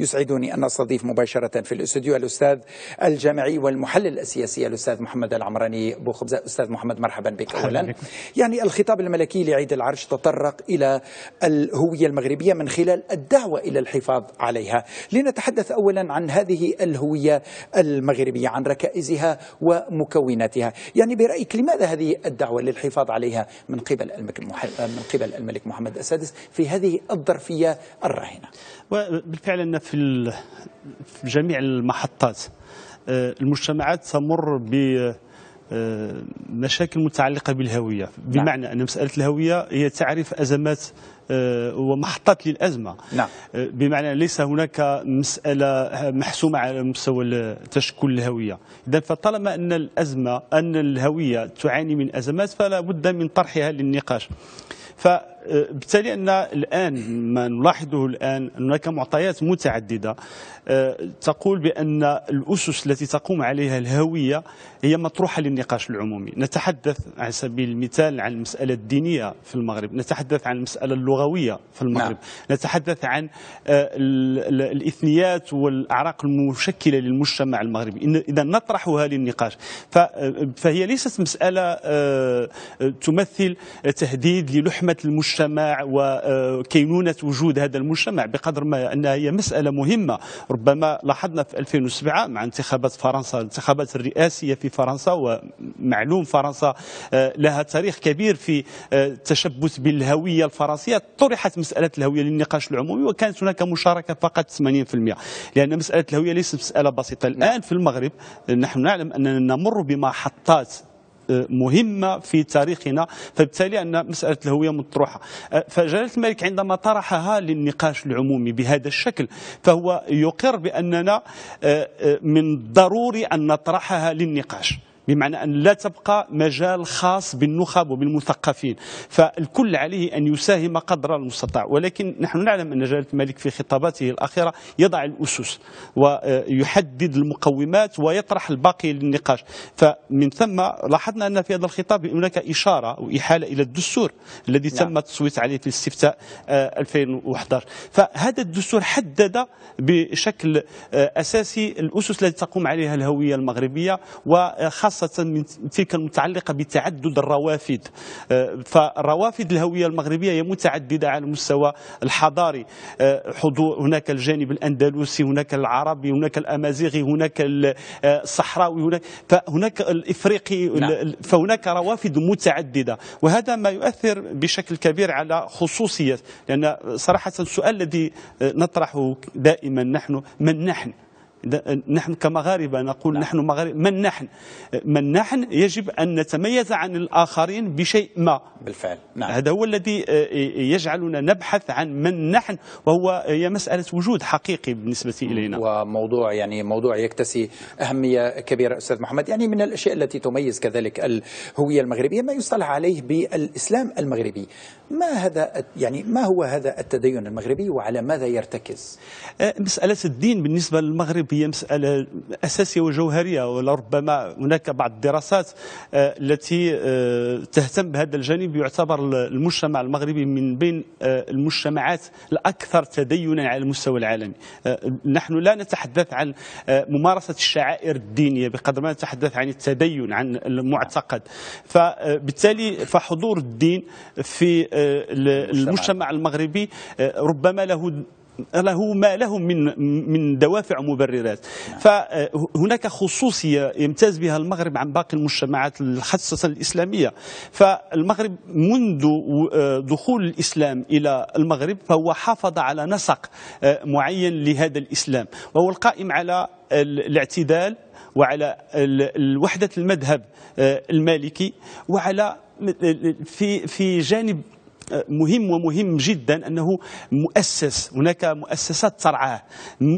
يسعدني أن أستضيف مباشرة في الاستوديو الأستاذ الجامعي والمحلل السياسي الأستاذ محمد العمراني بوخبزة أستاذ محمد مرحبا بك أولا يعني الخطاب الملكي لعيد العرش تطرق إلى الهوية المغربية من خلال الدعوة إلى الحفاظ عليها لنتحدث أولا عن هذه الهوية المغربية عن ركائزها ومكوناتها يعني برأيك لماذا هذه الدعوة للحفاظ عليها من قبل الملك من قبل الملك محمد السادس في هذه الظرفية الراهنة وبالفعل أن في جميع المحطات آه، المجتمعات تمر ب آه، مشاكل متعلقة بالهوية بمعنى أن مسألة الهوية هي تعرف أزمات آه، ومحطات للأزمة نعم. بمعنى ليس هناك مسألة محسومة على مستوى تشكل الهوية إذا فطالما أن الأزمة أن الهوية تعاني من أزمات فلا بد من طرحها للنقاش ف أه، بالتالي ان الان ما نلاحظه الان هناك معطيات متعدده أه، تقول بان الاسس التي تقوم عليها الهويه هي مطروحه للنقاش العمومي نتحدث على سبيل المثال عن المساله الدينيه في المغرب نتحدث عن المساله اللغويه في المغرب نعم. نتحدث عن أه، الاثنيات والاعراق المشكله للمجتمع المغربي اذا نطرحها للنقاش فهي ليست مساله تمثل تهديد للحمه المجتمع المجتمع وكينونة آه، وجود هذا المجتمع بقدر ما أنها هي مسألة مهمة ربما لاحظنا في 2007 مع انتخابات فرنسا الانتخابات الرئاسية في فرنسا ومعلوم فرنسا آه، لها تاريخ كبير في التشبث آه، بالهوية الفرنسية طرحت مسألة الهوية للنقاش العمومي وكانت هناك مشاركة فقط 80% لأن مسألة الهوية ليست مسألة بسيطة الآن في المغرب نحن نعلم أننا نمر بمحطات آه، مهمه في تاريخنا فبالتالي ان مساله الهويه مطروحه آه، فجلاله الملك عندما طرحها للنقاش العمومي بهذا الشكل فهو يقر باننا آه، من الضروري ان نطرحها للنقاش بمعنى أن لا تبقى مجال خاص بالنخب وبالمثقفين فالكل عليه أن يساهم قدر المستطاع ولكن نحن نعلم أن جلالة الملك في خطاباته الأخيرة يضع الأسس ويحدد المقومات ويطرح الباقي للنقاش فمن ثم لاحظنا أن في هذا الخطاب هناك إشارة وإحالة إلى الدستور الذي نعم. تم التصويت عليه في الاستفتاء 2011 آه، فهذا الدستور حدد بشكل آه، أساسي الأسس التي تقوم عليها الهوية المغربية وخاصة خاصة من تلك المتعلقة بتعدد الروافد آه، فروافد الهوية المغربية هي متعددة على المستوى الحضاري آه، حضور هناك الجانب الأندلسي هناك العربي هناك الأمازيغي هناك آه، الصحراوي هناك فهناك الإفريقي نعم. فهناك روافد متعددة وهذا ما يؤثر بشكل كبير على خصوصية لأن صراحة السؤال الذي نطرحه دائما نحن من نحن نحن كمغاربة نقول نعم. نحن مغاربة من نحن من نحن يجب أن نتميز عن الآخرين بشيء ما بالفعل نعم. هذا هو الذي آه، آه، يجعلنا نبحث عن من نحن وهو آه، هي مسألة وجود حقيقي بالنسبة إلينا وموضوع يعني موضوع يكتسي أهمية كبيرة أستاذ محمد يعني من الأشياء التي تميز كذلك الهوية المغربية ما يصطلح عليه بالإسلام المغربي ما هذا يعني ما هو هذا التدين المغربي وعلى ماذا يرتكز مسألة الدين بالنسبة للمغرب هي مسألة أساسية وجوهرية ولربما هناك بعض الدراسات آه، التي آه، تهتم بهذا الجانب يعتبر المجتمع المغربي من بين آه، المجتمعات الأكثر تدينا على المستوى العالمي نحن لا نتحدث عن ممارسة الشعائر الدينية بقدر ما نتحدث عن التدين عن المعتقد فبالتالي فحضور الدين في المجتمع المغربي ربما له له ما له من من دوافع ومبررات نعم. فهناك خصوصيه يمتاز بها المغرب عن باقي المجتمعات خاصه الاسلاميه فالمغرب منذ آه، دخول الاسلام الى المغرب فهو حافظ على نسق آه، معين لهذا الاسلام وهو القائم على الاعتدال وعلى وحده المذهب آه، المالكي وعلى في في جانب مهم ومهم جدا أنه مؤسس هناك مؤسسات ترعاه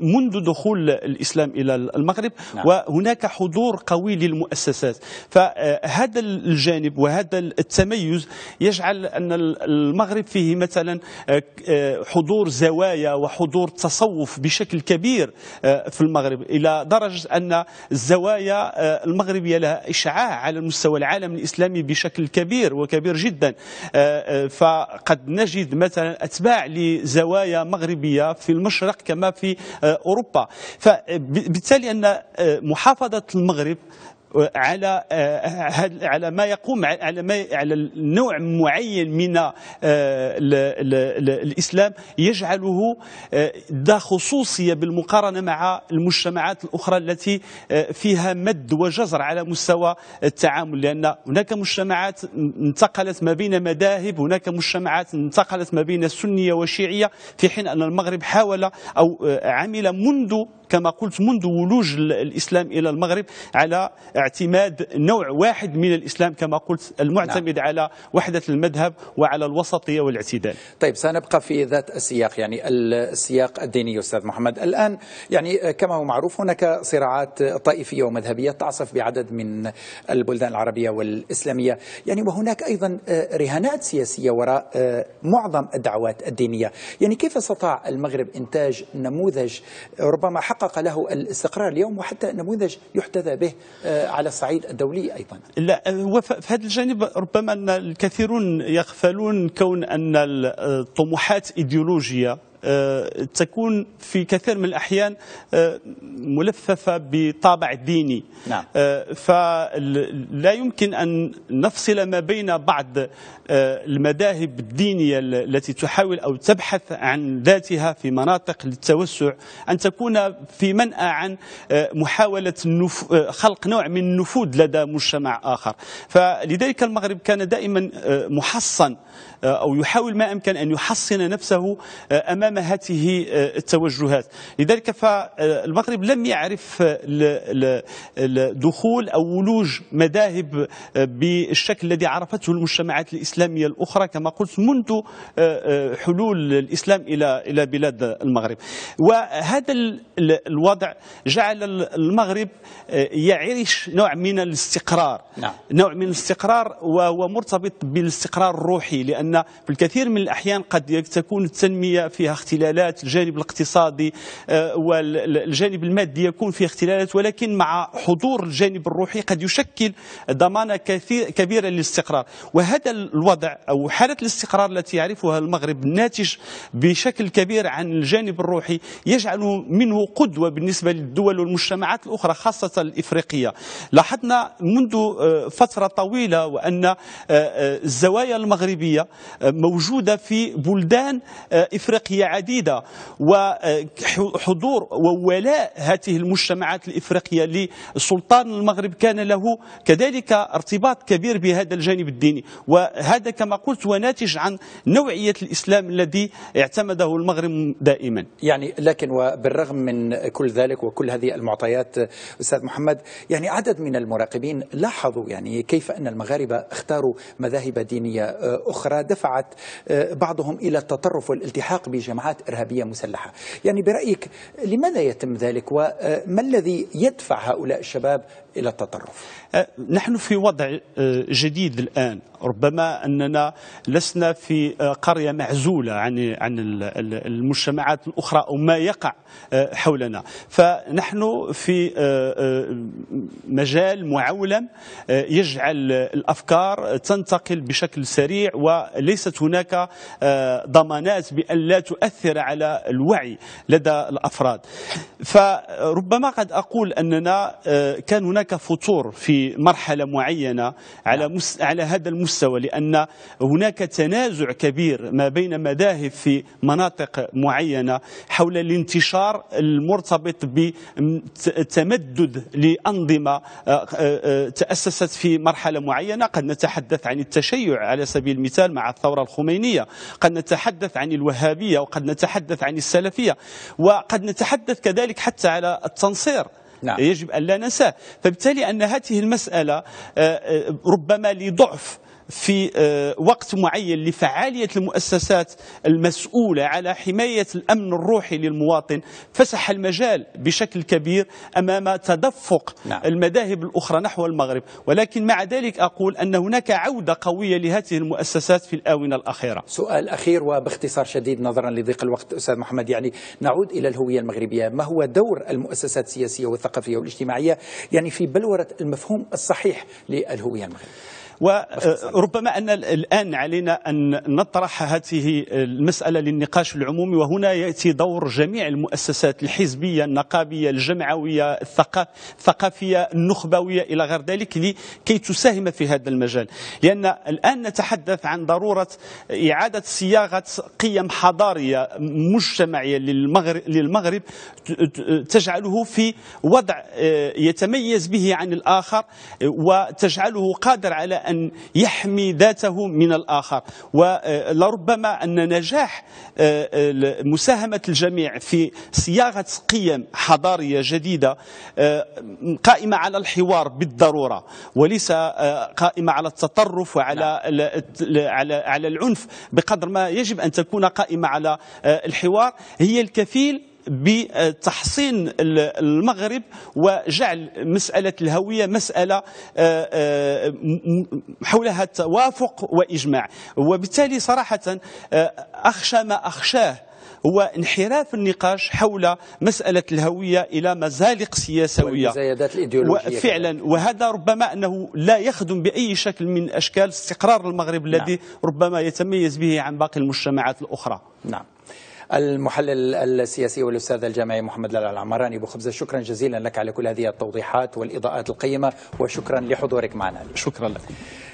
منذ دخول الإسلام إلى المغرب نعم. وهناك حضور قوي للمؤسسات فهذا الجانب وهذا التميز يجعل أن المغرب فيه مثلا آه، حضور زوايا وحضور تصوف بشكل كبير آه، في المغرب إلى درجة أن الزوايا آه، المغربية لها إشعاع على المستوى العالم الإسلامي بشكل كبير وكبير جدا ف قد نجد مثلا أتباع لزوايا مغربية في المشرق كما في آه، أوروبا فبالتالي أن آه، محافظة المغرب على آه، على ما يقوم على ما على نوع معين من آه، الاسلام يجعله آه، ذا خصوصيه بالمقارنه مع المجتمعات الاخرى التي فيها مد وجزر على مستوى التعامل لان هناك مجتمعات انتقلت ما بين مذاهب هناك مجتمعات انتقلت ما بين السنيه والشيعيه في حين ان المغرب حاول او عمل منذ كما قلت منذ ولوج الاسلام الى المغرب على اعتماد نوع واحد من الإسلام كما قلت المعتمد نعم. على وحدة المذهب وعلى الوسطية والاعتدال طيب سنبقى في ذات السياق يعني السياق الديني أستاذ محمد الآن يعني كما هو معروف هناك صراعات طائفية ومذهبية تعصف بعدد من البلدان العربية والإسلامية يعني وهناك أيضا آه، رهانات سياسية وراء آه، معظم الدعوات الدينية يعني كيف استطاع المغرب إنتاج نموذج ربما حقق له الاستقرار اليوم وحتى نموذج يحتذى به آه، على الصعيد الدولي ايضا لا هو في هذا الجانب ربما ان الكثيرون يغفلون كون ان الطموحات ايديولوجيه آه، تكون في كثير من الأحيان آه، ملففة بطابع ديني نعم. آه، فلا يمكن أن نفصل ما بين بعض المذاهب الدينية التي تحاول أو تبحث عن ذاتها في مناطق للتوسع أن تكون في منأى عن محاولة خلق نوع من النفوذ لدى مجتمع آخر فلذلك المغرب كان دائما محصن آه، أو يحاول ما أمكن أن يحصن نفسه آه، أمام هذه آه، التوجهات لذلك فالمغرب لم يعرف دخول أو ولوج مذاهب بالشكل الذي عرفته المجتمعات الإسلامية الأخرى كما قلت منذ حلول الإسلام إلى إلى بلاد المغرب وهذا الوضع جعل المغرب يعيش نوع من الاستقرار نعم. نوع من الاستقرار وهو مرتبط بالاستقرار الروحي لأن في الكثير من الأحيان قد تكون التنمية فيها اختلالات الجانب الاقتصادي آه، والجانب المادي يكون فيه اختلالات ولكن مع حضور الجانب الروحي قد يشكل ضمانة كثير كبيرة للاستقرار وهذا الوضع أو حالة الاستقرار التي يعرفها المغرب الناتج بشكل كبير عن الجانب الروحي يجعل منه قدوة بالنسبة للدول والمجتمعات الأخرى خاصة الإفريقية لاحظنا منذ آه، فترة طويلة وأن آه، الزوايا المغربية موجوده في بلدان آه، افريقيه عديده وحضور وولاء هذه المجتمعات الافريقيه لسلطان المغرب كان له كذلك ارتباط كبير بهذا الجانب الديني وهذا كما قلت وناتج عن نوعيه الاسلام الذي اعتمده المغرب دائما يعني لكن وبالرغم من كل ذلك وكل هذه المعطيات استاذ محمد يعني عدد من المراقبين لاحظوا يعني كيف ان المغاربه اختاروا مذاهب دينيه آه، اخرى دفعت آه، بعضهم إلى التطرف والالتحاق بجماعات إرهابية مسلحة يعني برأيك لماذا يتم ذلك وما الذي يدفع هؤلاء الشباب إلى التطرف أه، نحن في وضع أه، جديد الآن ربما أننا لسنا في أه، قرية معزولة عن عن المجتمعات الأخرى أو ما يقع حولنا فنحن في مجال معولم يجعل الأفكار تنتقل بشكل سريع وليست هناك ضمانات بأن لا تؤثر على الوعي لدى الأفراد فربما قد أقول أننا كان هناك هناك فتور في مرحله معينه على نعم. مس... على هذا المستوى لان هناك تنازع كبير ما بين مذاهب في مناطق معينه حول الانتشار المرتبط بتمدد لانظمه آه، آه، آه، تاسست في مرحله معينه قد نتحدث عن التشيع على سبيل المثال مع الثوره الخمينيه قد نتحدث عن الوهابيه وقد نتحدث عن السلفيه وقد نتحدث كذلك حتى على التنصير نعم. يجب أن لا ننساه فبالتالي أن هذه المسألة آه، آه، ربما لضعف في آه، وقت معين لفعالية المؤسسات المسؤولة على حماية الأمن الروحي للمواطن فسح المجال بشكل كبير أمام تدفق نعم. المذاهب الأخرى نحو المغرب ولكن مع ذلك أقول أن هناك عودة قوية لهذه المؤسسات في الآونة الأخيرة سؤال أخير وباختصار شديد نظرا لضيق الوقت أستاذ محمد يعني نعود إلى الهوية المغربية ما هو دور المؤسسات السياسية والثقافية والاجتماعية يعني في بلورة المفهوم الصحيح للهوية المغربية وربما آه، أن الآن علينا أن نطرح هذه المسألة للنقاش العمومي وهنا يأتي دور جميع المؤسسات الحزبية النقابية الجمعوية الثقافية النخبوية إلى غير ذلك لكي تساهم في هذا المجال لأن الآن نتحدث عن ضرورة إعادة صياغة قيم حضارية مجتمعية للمغرب, للمغرب تجعله في وضع آه، يتميز به عن الآخر وتجعله قادر على أن يحمي ذاته من الآخر ولربما أن نجاح آه، آه، مساهمة الجميع في صياغة قيم حضارية جديدة آه، قائمة على الحوار بالضرورة وليس قائمة على التطرف وعلى نعم. على على العنف بقدر ما يجب أن تكون قائمة على الحوار هي الكفيل بتحصين المغرب وجعل مسألة الهوية مسألة آه، آه، حولها توافق وإجماع وبالتالي صراحة آه، أخشى ما أخشاه هو انحراف النقاش حول مسألة الهوية إلى مزالق سياسوية فعلا وهذا ربما أنه لا يخدم بأي شكل من أشكال استقرار المغرب نعم. الذي ربما يتميز به عن باقي المجتمعات الأخرى نعم المحلل السياسي والاستاذ الجامعي محمد لال العمراني ابو خبزه شكرا جزيلا لك على كل هذه التوضيحات والاضاءات القيمه وشكرا لحضورك معنا شكرا لك